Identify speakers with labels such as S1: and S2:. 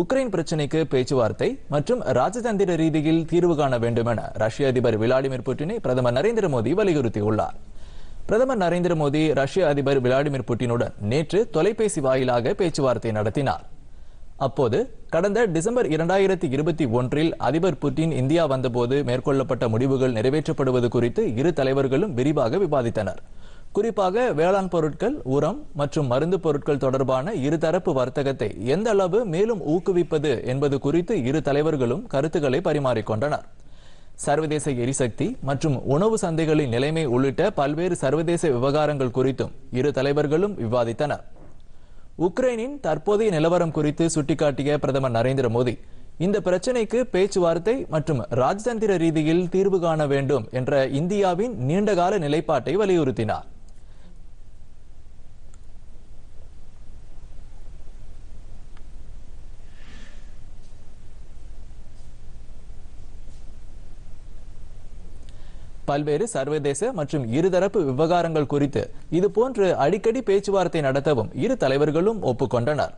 S1: Ukraine பிரச்சினைக்கு பேச்சுவார்த்தை மற்றும் ராஜதந்திர ரீதியில் தீர்வு காண வேண்டும் என ரஷ்ய அதிபர் விளாடிமிர் புட்டினை பிரதமர் நரேந்திர மோடி வலியுறுத்தியுள்ளார் பிரதமர் நரேந்திர மோடி ரஷ்ய அதிபர் விளாடிமிர் புட்டினுடன் நேற்று தொலைபேசி வாயிலாக பேச்சுவார்த்தை நடத்தினார் அப்போது கடந்த டிசம்பர் இரண்டாயிரத்தி இருபத்தி ஒன்றில் அதிபர் புட்டின் இந்தியா வந்தபோது மேற்கொள்ளப்பட்ட முடிவுகள் நிறைவேற்றப்படுவது குறித்து இரு தலைவர்களும் விரிவாக விவாதித்தனர் குறிப்பாக வேளாண் பொருட்கள் உரம் மற்றும் மருந்து பொருட்கள் தொடர்பான இருதரப்பு வர்த்தகத்தை எந்த அளவு மேலும் ஊக்குவிப்பது என்பது குறித்து இரு தலைவர்களும் கருத்துக்களை பரிமாறிக்கொண்டனர் சர்வதேச எரிசக்தி மற்றும் உணவு சந்தைகளின் நிலைமை உள்ளிட்ட பல்வேறு சர்வதேச விவகாரங்கள் குறித்தும் இரு தலைவர்களும் விவாதித்தனர் உக்ரைனின் தற்போதைய நிலவரம் குறித்து சுட்டிக்காட்டிய பிரதமர் நரேந்திர மோடி இந்த பிரச்சினைக்கு பேச்சுவார்த்தை மற்றும் ராஜதந்திர ரீதியில் தீர்வு காண வேண்டும் என்ற இந்தியாவின் நீண்டகால நிலைப்பாட்டை வலியுறுத்தினார் பல்வேறு சர்வதேச மற்றும் இருதரப்பு விவகாரங்கள் குறித்து இதுபோன்று அடிக்கடி பேச்சுவார்த்தை நடத்தவும் இரு தலைவர்களும் ஒப்புக்கொண்டனர்